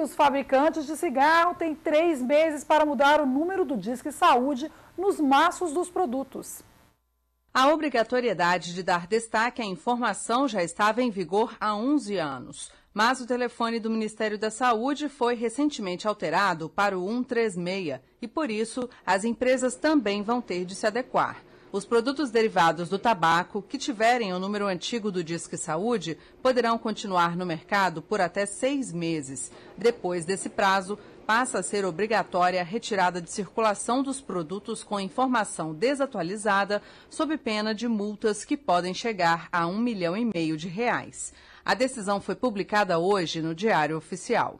os fabricantes de cigarro têm três meses para mudar o número do Disque Saúde nos maços dos produtos. A obrigatoriedade de dar destaque à informação já estava em vigor há 11 anos, mas o telefone do Ministério da Saúde foi recentemente alterado para o 136 e, por isso, as empresas também vão ter de se adequar. Os produtos derivados do tabaco que tiverem o número antigo do Disque Saúde poderão continuar no mercado por até seis meses. Depois desse prazo, passa a ser obrigatória a retirada de circulação dos produtos com informação desatualizada, sob pena de multas que podem chegar a um milhão e meio de reais. A decisão foi publicada hoje no Diário Oficial.